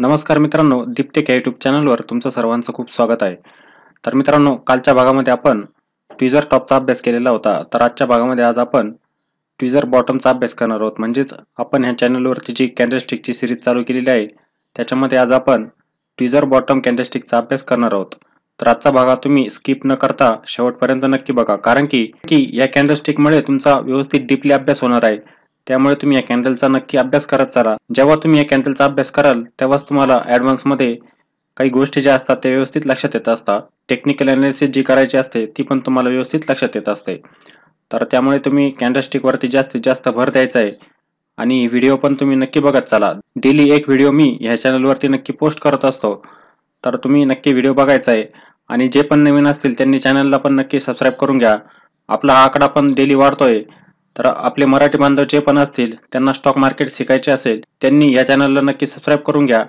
नमस्कार मित्रांनो दीपटेक या युट्यूब चॅनलवर तुमचं सर्वांचं खूप स्वागत आहे तर मित्रांनो कालच्या भागामध्ये आपण ट्विझर टॉपचा अभ्यास केलेला होता तर आजच्या भागामध्ये आज आपण ट्विझर बॉटमचा अभ्यास करणार आहोत म्हणजेच आपण ह्या चॅनलवरती जी कॅन्डलस्टिकची सिरीज चालू केलेली आहे त्याच्यामध्ये आज आपण ट्विझर बॉटम कॅन्डलस्टिकचा अभ्यास करणार आहोत तर आजचा भागा तुम्ही स्किप न करता शेवटपर्यंत नक्की बघा कारण की की या कॅन्डलस्टिकमुळे तुमचा व्यवस्थित डीपली अभ्यास होणार आहे त्यामुळे तुम्ही या कॅन्डलचा नक्की अभ्यास करत चाला जेव्हा तुम्ही या कॅन्डलचा अभ्यास कराल तेव्हाच तुम्हाला मध्ये काही गोष्टी ज्या असतात त्या व्यवस्थित लक्षात येत असतात टेक्निकल ॲनालिसिस जी करायची असते ती पण तुम्हाला व्यवस्थित लक्षात येत असते तर त्यामुळे तुम्ही कॅन्डलस्टिकवरती जास्तीत जास्त भर द्यायचा आहे आणि व्हिडिओ पण तुम्ही नक्की बघत चाला डेली एक व्हिडिओ मी ह्या चॅनलवरती नक्की पोस्ट करत असतो तर तुम्ही नक्की व्हिडिओ बघायचा आहे आणि जे पण नवीन असतील त्यांनी चॅनलला पण नक्की सबस्क्राईब करून घ्या आपला हा आकडा पण डेली वाढतोय तर आपले मराठी बांधव जे पण असतील त्यांना स्टॉक मार्केट शिकायचे असेल त्यांनी या चॅनलला नक्की सबस्क्राईब करून घ्या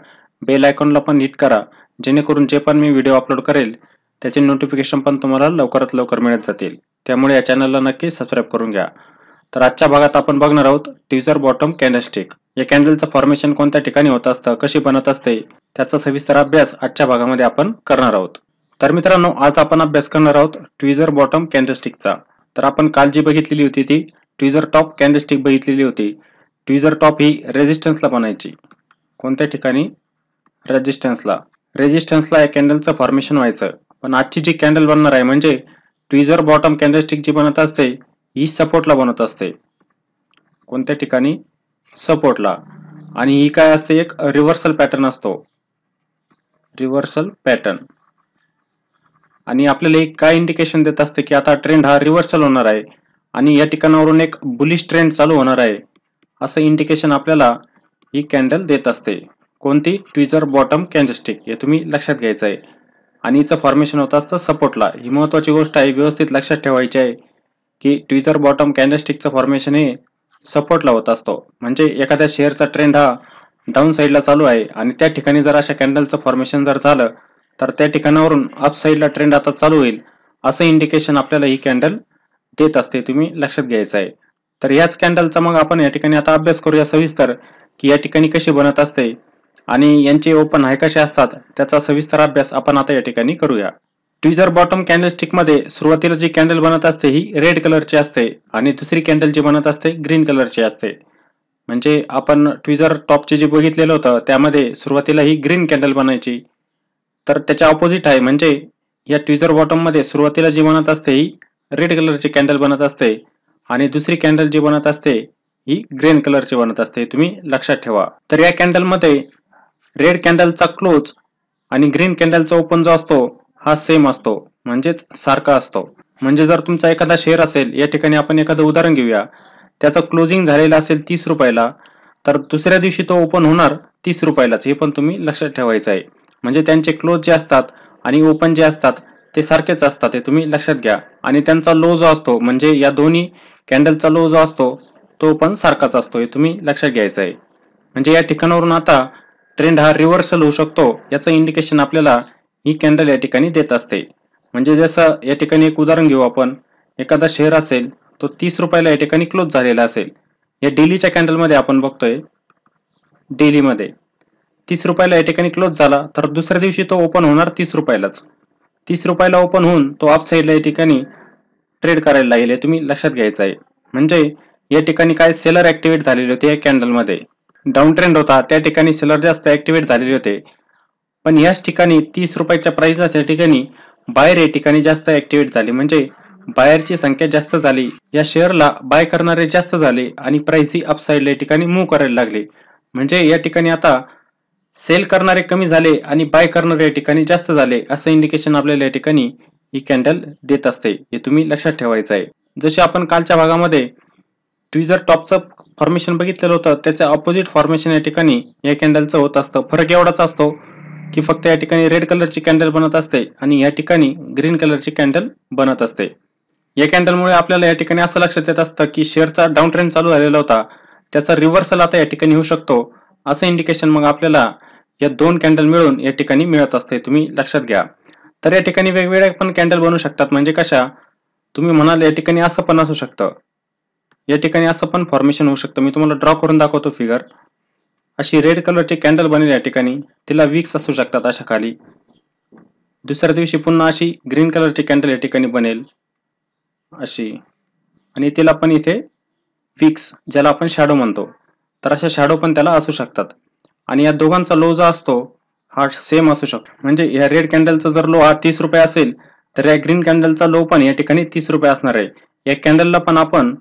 बेल आयकॉनला पण हिट करा जेणेकरून जे पण मी व्हिडिओ अपलोड करेल त्याचे नोटिफिकेशन पण तुम्हाला लवकरात लवकर मिळत जातील त्यामुळे या चॅनलला नक्की सबस्क्राईब करून घ्या तर आजच्या भागात आपण बघणार आहोत ट्युजर बॉटम कॅन्डलस्टिक या कॅन्डलचं फॉर्मेशन कोणत्या ठिकाणी होत असतं कशी बनत असते त्याचा सविस्तर अभ्यास आजच्या भागामध्ये आपण करणार आहोत तर मित्रांनो आज आपण अभ्यास करणार आहोत ट्विझर बॉटम कॅन्डलस्टिकचा तर आपण काल जी बघितलेली होती ती ट्विझर टॉप कॅन्डलस्टिक बघितलेली होती ट्विझर टॉप ही रेजिस्टन्सला बनायची कोणत्या ठिकाणी रेजिस्टन्सला रेजिस्टन्सला या कॅन्डलचं फॉर्मेशन व्हायचं पण आजची जी कॅन्डल बनणार आहे म्हणजे ट्विझर बॉटम कॅन्डलस्टिक जी बनत असते ही सपोर्टला बनत असते कोणत्या ठिकाणी सपोर्टला आणि ही काय असते एक रिव्हर्सल पॅटर्न असतो रिव्हर्सल पॅटर्न आणि आपल्याला एक काय इंडिकेशन देत असते की आता ट्रेंड हा रिव्हर्सल होणार आहे आणि या ठिकाणावरून एक बुलिश ट्रेंड चालू होणार आहे असं इंडिकेशन आपल्याला ही कॅन्डल देत असते कोणती ट्विजर बॉटम कॅन्डलस्टिक हे तुम्ही लक्षात घ्यायचं आहे आणि हिचं फॉर्मेशन होत असतं सपोर्टला ही महत्त्वाची गोष्ट आहे व्यवस्थित लक्षात ठेवायची आहे की ट्विजर बॉटम कॅन्डलस्टिकचं फॉर्मेशन हे सपोर्टला होत असतो म्हणजे एखाद्या शेअरचा ट्रेंड हा डाऊन साईडला चालू आहे आणि त्या ठिकाणी जर अशा कॅन्डलचं फॉर्मेशन जर झालं तर त्या ठिकाणावरून अप साईडला ट्रेंड आता चालू होईल असं इंडिकेशन आपल्याला ही कॅन्डल देत असते तुम्ही लक्षात घ्यायचं आहे तर याच कॅन्डलचा मग आपण या ठिकाणी आता अभ्यास करूया सविस्तर की या ठिकाणी कशी बनत असते आणि यांचे ओपन आहे कसे असतात त्याचा सविस्तर अभ्यास आपण आता या ठिकाणी करूया ट्विजर बॉटम कॅन्डल स्टिकमध्ये सुरुवातीला जी कॅन्डल बनत असते ही रेड कलरची असते आणि दुसरी कॅन्डल जी बनत असते ग्रीन कलरची असते म्हणजे आपण ट्विजर टॉपचे जे बघितलेलं होतं त्यामध्ये सुरुवातीला ही ग्रीन कॅन्डल बनायची तर त्याच्या ऑपोजिट आहे म्हणजे या ट्विजर बॉटममध्ये सुरुवातीला जी बनत असते ही रेड कलरची कॅन्डल बनत असते आणि दुसरी कॅन्डल जी बनत असते ही ग्रीन कलरची बनत असते तुम्ही लक्षात ठेवा तर या कॅन्डलमध्ये रेड कॅन्डलचा क्लोज आणि ग्रीन कॅन्डलचा ओपन जो असतो हा सेम असतो म्हणजेच सारखा असतो म्हणजे जर तुमचा एखादा शेअर असेल या ठिकाणी आपण एखादं उदाहरण घेऊया त्याचं क्लोजिंग झालेला असेल तीस रुपयाला तर दुसऱ्या दिवशी तो ओपन होणार तीस रुपयालाच हे पण तुम्ही लक्षात ठेवायचं आहे म्हणजे त्यांचे क्लोज जे असतात आणि ओपन जे असतात ते सारखेच असतात ते तुम्ही लक्षात घ्या आणि त्यांचा लो जो असतो म्हणजे या दोन्ही कॅन्डलचा लो जो असतो तो पण सारखाच असतो हे तुम्ही लक्षात घ्यायचं आहे म्हणजे या ठिकाणावरून आता ट्रेंड हा रिव्हर्सल होऊ शकतो याचं इंडिकेशन आपल्याला ही कॅन्डल या ठिकाणी देत असते म्हणजे जसं या ठिकाणी एक उदाहरण घेऊ आपण एखादा शेअर असेल तो तीस रुपयाला या ठिकाणी क्लोज झालेला असेल या डेलीच्या कॅन्डलमध्ये आपण बघतोय डेलीमध्ये तीस रुपयाला या ठिकाणी क्लोज झाला तर दुसऱ्या दिवशी तो ओपन होणार तीस रुपयालाच तीस रुपयाला ओपन होऊन तो अपसाईडला या ठिकाणी ट्रेड करायला लागेल तुम्ही लक्षात घ्यायचं आहे म्हणजे या ठिकाणी काय सेलर ऍक्टिव्हेट झालेले होते या कॅन्डलमध्ये डाऊन ट्रेंड होता त्या ठिकाणी सेलर जास्त ऍक्टिव्हेट झालेले होते पण याच ठिकाणी तीस रुपयाच्या प्राईजलाच या ठिकाणी बाहेर या ठिकाणी जास्त ऍक्टिव्हेट झाली म्हणजे बायरची संख्या जास्त झाली या शेअरला बाय करणारे जास्त झाले आणि प्राईस ही अपसाईडला या ठिकाणी मूव्ह करायला लागले म्हणजे या ठिकाणी आता सेल करणारे कमी झाले आणि बाय करणारे या ठिकाणी जास्त झाले असं इंडिकेशन आपल्याला या ठिकाणी ही कॅन्डल देत असते हे तुम्ही लक्षात ठेवायचं आहे जसे आपण कालच्या भागामध्ये ट्विजर टॉपचं फॉर्मेशन बघितलेलं होतं त्याचं ऑपोजिट फॉर्मेशन या ठिकाणी या कॅन्डलचं होत असतं फरक एवढाच असतो की फक्त या ठिकाणी रेड कलरची कॅन्डल बनत असते आणि या ठिकाणी ग्रीन कलरची कॅन्डल बनत असते या कॅन्डलमुळे आपल्याला या ठिकाणी असं लक्षात येत असतं की शेअरचा डाऊन ट्रेंड चालू झालेला होता त्याचा रिव्हर्सल आता या ठिकाणी होऊ शकतो असं इंडिकेशन मग आपल्याला या दोन कॅन्डल मिळून या ठिकाणी मिळत असते तुम्ही लक्षात घ्या तर या ठिकाणी वेगवेगळ्या पण कॅन्डल बनू शकतात म्हणजे कशा तुम्ही म्हणाल या ठिकाणी असं पण असू शकतं या ठिकाणी असं पण फॉर्मेशन होऊ शकतं मी तुम्हाला ड्रॉ करून दाखवतो फिगर अशी रेड कलरची कॅन्डल बनेल या ठिकाणी तिला विक्स असू शकतात अशा खाली दुसऱ्या दिवशी पुन्हा अशी ग्रीन कलरची कॅन्डल या ठिकाणी बनेल अशी आणि तिला पण इथे विक्स ज्याला आपण शॅडो म्हणतो तर अशा शॅडो पण त्याला असू शकतात आणि या दोघांचा लो जो असतो हा सेम असू शकतो म्हणजे या रेड कॅन्डलचा जर लो हा तीस रुपये असेल तर या ग्रीन कॅन्डलचा लो पण या ठिकाणी तीस रुपये असणार आहे या कॅन्डलला पण आपण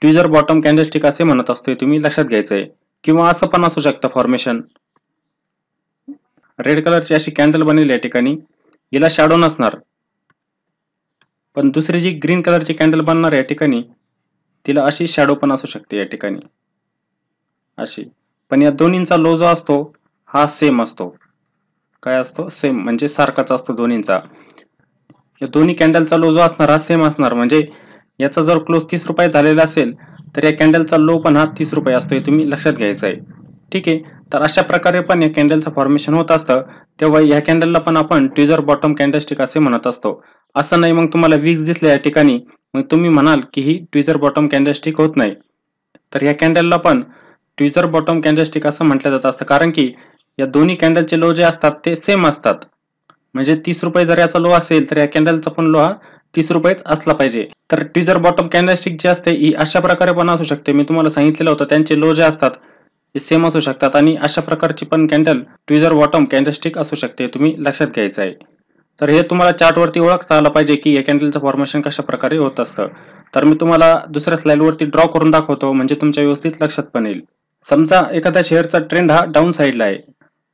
ट्विजर बॉटम कॅन्डलस्टिक असे म्हणत असतो तुम्ही लक्षात घ्यायचं आहे किंवा असं पण असू शकतं फॉर्मेशन रेड कलरची अशी कॅन्डल बनेल या ठिकाणी हिला शॅडो नसणार पण दुसरी जी ग्रीन कलरची कॅन्डल बनणार या ठिकाणी तिला अशी शॅडो पण असू शकते या ठिकाणी अशी पण या दोन्हींचा लो जो असतो हा सेम असतो काय असतो सेम म्हणजे सारखाच असतो दोन्हींचा या दोन्ही कॅन्डलचा लो जो असणार हा सेम असणार म्हणजे याचा जर क्लोज तीस रुपये झालेला असेल तर या कॅन्डलचा लो पण हा तीस रुपये असतो हे तुम्ही लक्षात घ्यायचं आहे ठीक आहे तर अशा प्रकारे पण या कॅन्डलचं फॉर्मेशन होत असतं तेव्हा या कॅन्डलला पण आपण ट्विझर बॉटम कॅन्डलस्टिक असे म्हणत असतो असं नाही मग तुम्हाला वीक्स दिसले या ठिकाणी मग तुम्ही म्हणाल की ही ट्विजर बॉटम कॅन्डलस्टिक होत नाही तर या कॅन्डलला पण ट्विझर बॉटम कॅन्डलस्टिक असं म्हटलं जात असतं कारण की या दोन्ही कॅन्डलचे लो जे असतात ते सेम असतात म्हणजे तीस रुपये जर याचा लो असेल तर या कॅन्डलचा पण लो हा तीस रुपयेच असला पाहिजे तर ट्विझर बॉटम कॅन्डलस्टिक जी असते ही अशा प्रकारे पण असू शकते मी तुम्हाला सांगितलेलं होतं त्यांचे लो जे असतात ते सेम असू शकतात आणि अशा प्रकारचे पण कॅन्डल ट्विझर बॉटम कॅन्डलस्टिक असू शकते तुम्ही लक्षात घ्यायचं आहे तर हे तुम्हाला चार्टवरती ओळखता आलं पाहिजे की या कॅन्डलचं फॉर्मेशन कशा प्रकारे होत असतं तर मी तुम्हाला दुसऱ्या स्लाईडवरती ड्रॉ करून दाखवतो म्हणजे तुमच्या व्यवस्थित लक्षात पण येईल समजा एखादा शेअरचा ट्रेंड हा डाऊन साईडला आहे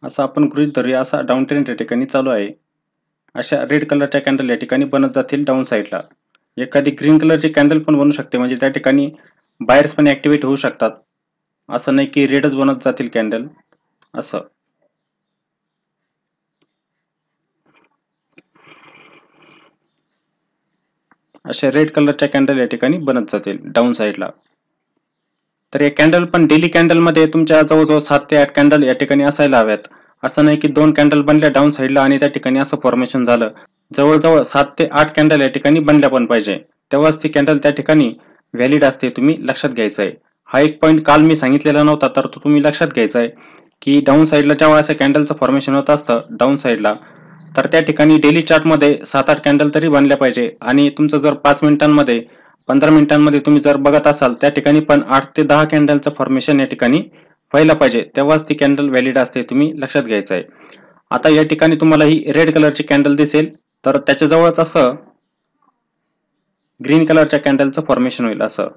असं आपण गृहित धरूया असा डाऊन ट्रेंड या ठिकाणी चालू आहे अशा रेड कलरच्या कॅन्डल या ठिकाणी बनत जातील डाऊन साईडला एखादी ग्रीन कलरची कॅन्डल पण बनू शकते म्हणजे त्या ठिकाणी बायर्स पण ॲक्टिवेट होऊ शकतात असं नाही की रेडच बनत जातील कॅन्डल असं अशा रेड कलरच्या कॅन्डल या ठिकाणी बनत जातील डाऊन साईडला तर हे कॅन्डल पण डेली कॅन्डलमध्ये तुमच्या जवळजवळ सात ते आठ कॅन्डल या ठिकाणी असायला हव्यात असं नाही की दोन कॅन्डल बनल्या डाऊन साईडला आणि त्या ठिकाणी असं फॉर्मेशन झालं जवळजवळ सात ते आठ कॅन्डल या ठिकाणी बनल्या पण पाहिजे तेव्हाच ती कॅन्डल त्या ठिकाणी व्हॅलिड असते तुम्ही लक्षात घ्यायचं आहे हा एक पॉईंट काल मी सांगितलेला नव्हता तर तो तुम्ही लक्षात घ्यायचा आहे की डाऊन साईडला जेव्हा असं कॅन्डलचं फॉर्मेशन होत असतं डाऊन साईडला तर त्या ठिकाणी डेली चार्टमध्ये सात आठ कॅन्डल तरी बनल्या पाहिजे आणि तुमचं जर पाच मिनिटांमध्ये पंधरा मिनिटांमध्ये तुम्ही जर बघत असाल त्या ठिकाणी पण आठ ते दहा कॅन्डलचं फॉर्मेशन या ठिकाणी व्हायला पाहिजे तेव्हाच ती कॅन्डल व्हॅलिड असते तुम्ही लक्षात घ्यायचं आहे आता या ठिकाणी तुम्हाला ही रेड कलरची कॅन्डल दिसेल तर त्याच्याजवळच असं ग्रीन कलरच्या कॅन्डलचं फॉर्मेशन होईल असं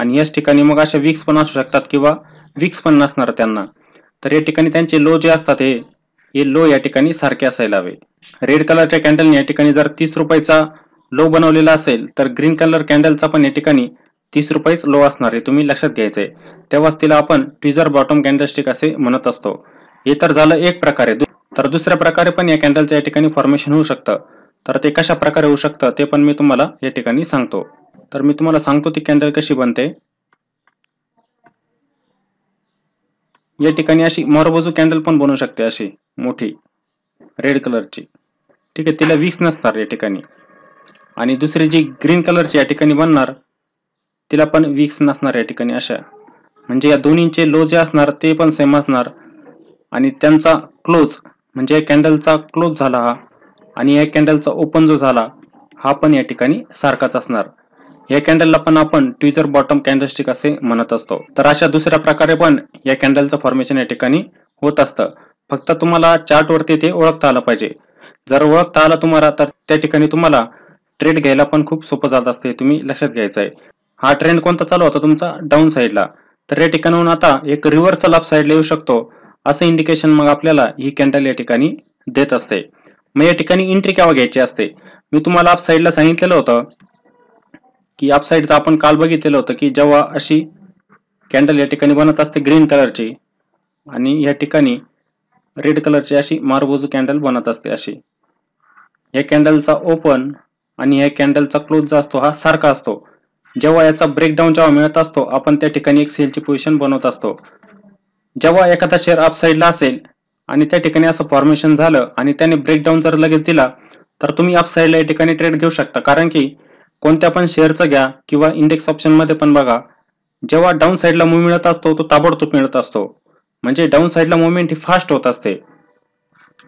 आणि याच ठिकाणी मग अशा विक्स पण असू शकतात किंवा विक्स पण नसणार त्यांना तर या ठिकाणी त्यांचे लो जे असतात हे हे लो या ठिकाणी सारखे असायला हवे रेड कलरच्या कॅन्डलने या ठिकाणी जर तीस रुपयाचा लो बनवलेला असेल तर ग्रीन कलर कॅन्डलचा पण या ठिकाणी तीस रुपयेच लो असणार आहे तुम्ही लक्षात घ्यायचंय तेव्हाच तिला आपण ट्विझर बॉटम कॅन्डलस्टिक असे म्हणत असतो हे तर झालं एक प्रकारे तर दुसऱ्या प्रकारे पण या कॅन्डलचं या ठिकाणी फॉर्मेशन होऊ शकतं तर ते कशा प्रकारे होऊ शकतं ते पण मी तुम्हाला या ठिकाणी सांगतो तर मी तुम्हाला सांगतो ती कॅन्डल कशी बनते या ठिकाणी अशी मोरबाजू कॅन्डल पण बनवू शकते अशी मोठी रेड कलरची ठीक आहे तिला वीस नसणार या ठिकाणी आणि दुसरी जी ग्रीन कलरची या ठिकाणी बनणार तिला पण विक्स नसणार या ठिकाणी अशा म्हणजे या दोन्हींचे लो जे असणार ते पण सेम असणार आणि त्यांचा क्लोज म्हणजे कॅन्डलचा क्लोज झाला हा आणि या कॅन्डलचा ओपन जो झाला हा पण या ठिकाणी सारखाच असणार या कॅन्डलला पण आपण ट्विजर बॉटम कॅन्डलस्टिक असे म्हणत असतो तर अशा दुसऱ्या प्रकारे पण या कॅन्डलचं फॉर्मेशन या ठिकाणी होत असतं फक्त तुम्हाला चार्टवरती ते ओळखता आलं पाहिजे जर ओळखता आलं तुम्हाला तर त्या ठिकाणी तुम्हाला ट्रेड घ्यायला पण खूप सोपं जात असते तुम्ही लक्षात घ्यायचं आहे हा ट्रेंड कोणता चालू होता तुमचा डाऊन साईडला तर या ठिकाणाहून आता एक रिव्हर्सल अप साईडला येऊ शकतो असं इंडिकेशन मग आपल्याला ही कॅन्डल या ठिकाणी देत असते मग या ठिकाणी एंट्री केव्हा घ्यायची असते मी तुम्हाला अप साईडला सांगितलेलं होतं की अप साईडचं आपण काल बघितलेलं होतं की जेव्हा अशी कॅन्डल या ठिकाणी बनत असते ग्रीन कलरची आणि या ठिकाणी रेड कलरची अशी मारबोजू कॅन्डल बनत असते अशी या कॅन्डलचा ओपन आणि या कॅन्डलचा क्लोज जो असतो हा सारखा असतो जेव्हा याचा ब्रेकडाऊन जेव्हा मिळत असतो आपण त्या ठिकाणी एक सेलची पोझिशन बनवत असतो जेव्हा एखादा शेअर अपसाईडला असेल आणि त्या ठिकाणी असं फॉर्मेशन झालं आणि त्याने ब्रेकडाऊन जर लगेच दिला तर तुम्ही अपसाईडला या ठिकाणी ट्रेड घेऊ शकता कारण की कोणत्या पण शेअरचं घ्या किंवा इंडेक्स ऑप्शनमध्ये पण बघा जेव्हा डाऊन साईडला मूव्ह मिळत असतो तो ताबडतोब मिळत असतो म्हणजे डाऊन साईडला मुवमेंट ही फास्ट होत असते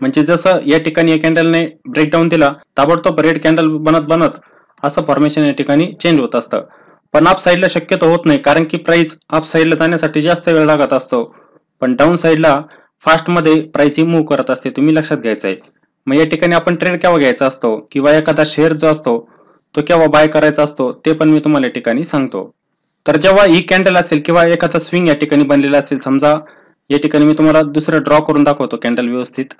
म्हणजे जसं या ठिकाणी या कॅन्डलने ब्रेकडाऊन दिला ताबडतोब रेड कॅन्डल बनत बनत असं फॉर्मेशन या ठिकाणी चेंज होत असतं पण अप साईडला शक्यतो होत नाही कारण की प्राइस अप साईडला जाण्यासाठी जास्त वेळ लागत असतो पण डाऊन साईडला फास्टमध्ये प्राइस ही मूव्ह करत असते तुम्ही लक्षात घ्यायचं आहे मग या ठिकाणी आपण ट्रेड केव्हा घ्यायचा असतो किंवा एखादा शेअर जो असतो तो केव्हा बाय करायचा असतो ते पण मी तुम्हाला या ठिकाणी सांगतो तर जेव्हा ही कॅन्डल असेल किंवा एखादा स्विंग या ठिकाणी बनलेला असेल समजा या ठिकाणी मी तुम्हाला दुसरं ड्रॉ करून दाखवतो कॅन्डल व्यवस्थित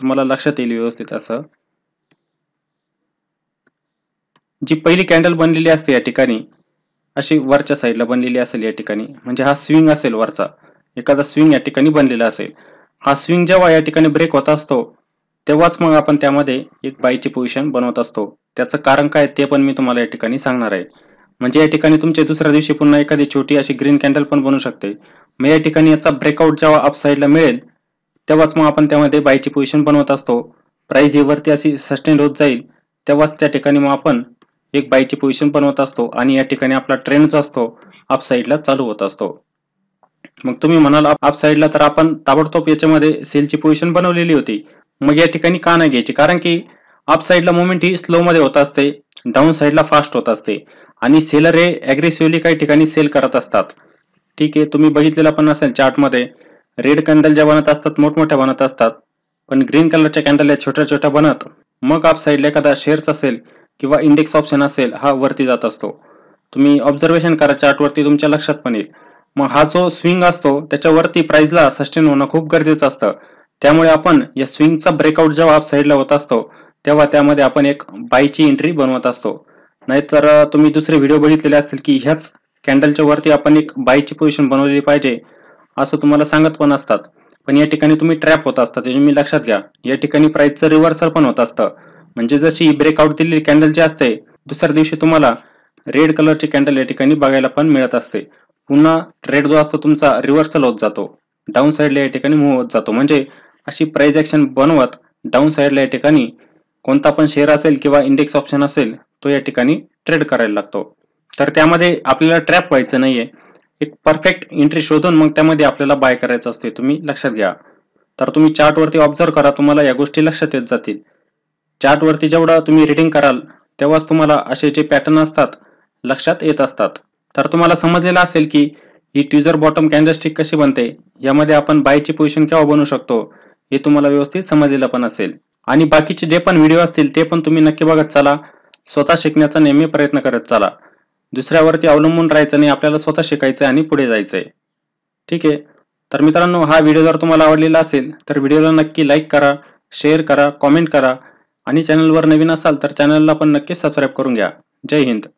तुम्हाला लक्षात येईल व्यवस्थित असं जी पहिली कॅन्डल बनलेली असते या ठिकाणी अशी वरच्या साईडला बनलेली असेल या ठिकाणी म्हणजे हा स्विंग असेल वरचा एखादा स्विंग या ठिकाणी बनलेला असेल हा स्विंग जेव्हा या ठिकाणी ब्रेक होत असतो तेव्हाच मग आपण त्यामध्ये एक बाईची पोझिशन बनवत असतो त्याचं कारण काय ते पण मी तुम्हाला या ठिकाणी सांगणार आहे म्हणजे या ठिकाणी तुमच्या दुसऱ्या दिवशी पुन्हा एखादी छोटी अशी ग्रीन कॅन्डल पण बनू शकते मग या ठिकाणी याचा ब्रेकआउट जेव्हा साईडला मिळेल तेव्हाच मग आपण त्यामध्ये बायची पोझिशन बनवत असतो प्राईज हे वरती अशी सस्टेन होत जाईल तेव्हाच त्या ठिकाणी मग आपण एक बायची पोझिशन बनवत असतो आणि या ठिकाणी आपला ट्रेंड जो असतो अपसाईडला चालू होत असतो मग तुम्ही म्हणाल अपसाईडला तर आपण ताबडतोब याच्यामध्ये सेलची पोझिशन बनवलेली होती मग या ठिकाणी का नाही घ्यायची कारण की अपसाईडला मुवमेंट ही स्लो मध्ये होत असते डाऊन साईडला फास्ट होत असते आणि सेलर हे अग्रेसिव्हली काही ठिकाणी सेल करत असतात ठीक आहे तुम्ही बघितलेलं पण असेल चार्टमध्ये रेड कॅन्डल ज्या बनत असतात मोठमोठ्या बनत असतात पण ग्रीन कलरच्या कॅन्डल या छोट्या छोट्या बनत मग आप साईडला एखादा शेअर्स असेल किंवा इंडेक्स ऑप्शन असेल हा वरती जात असतो तुम्ही ऑब्झर्वेशन करा चार्टवरती तुमच्या लक्षात पण येईल मग हा जो स्विंग असतो त्याच्यावरती प्राइसला सस्टेन होणं खूप गरजेचं असतं त्यामुळे आपण या स्विंगचा ब्रेकआउट जेव्हा आप साईडला होत असतो तेव्हा त्यामध्ये आपण एक बायची एंट्री बनवत असतो नाहीतर तुम्ही दुसरे व्हिडिओ बघितलेले असतील की ह्याच कॅन्डलच्या वरती आपण एक बायची पोझिशन बनवलेली पाहिजे असं तुम्हाला सांगत पण असतात पण या ठिकाणी तुम्ही ट्रॅप होत असतात हे तुम्ही लक्षात घ्या या ठिकाणी प्राईसचं रिव्हर्सल पण होत असतं म्हणजे जशी ब्रेकआउट दिलेली कॅन्डल जी असते दुसऱ्या दिवशी तुम्हाला रेड कलरची कॅन्डल या ठिकाणी बघायला पण मिळत असते पुन्हा ट्रेड जो असतो तुमचा रिव्हर्सल होत जातो डाऊन साईडला या ठिकाणी मूव्ह होत जातो म्हणजे अशी प्राईज ॲक्शन बनवत डाऊन साईडला या ठिकाणी कोणता पण शेअर असेल किंवा इंडेक्स ऑप्शन असेल तो या ठिकाणी ट्रेड करायला लागतो तर त्यामध्ये आपल्याला ट्रॅप व्हायचं नाहीये एक परफेक्ट एंट्री शोधून मग त्यामध्ये आपल्याला बाय करायचा असतो तुम्ही लक्षात घ्या तर तुम्ही चार्टवरती ऑब्झर्व करा तुम्हाला या गोष्टी लक्षात येत जातील चार्टवरती जेवढा तुम्ही रिडिंग कराल तेव्हाच तुम्हाला असे जे पॅटर्न असतात लक्षात येत असतात तर तुम्हाला समजलेलं असेल की ही ट्युजर बॉटम कॅन्डलस्टिक कशी बनते यामध्ये आपण बायची पोझिशन केव्हा बनवू शकतो हे तुम्हाला व्यवस्थित समजलेलं पण असेल आणि बाकीचे जे पण व्हिडिओ असतील ते पण तुम्ही नक्की बघत चला स्वतः शिकण्याचा नेहमी प्रयत्न करत चला दुसऱ्यावरती अवलंबून राहायचं नाही आपल्याला स्वतः शिकायचं आणि पुढे जायचं आहे ठीक आहे तर मित्रांनो हा व्हिडिओ जर तुम्हाला आवडलेला असेल तर व्हिडिओला नक्की लाईक करा शेअर करा कॉमेंट करा आणि चॅनलवर नवीन असाल तर चॅनलला पण नक्की सबस्क्राईब करून घ्या जय हिंद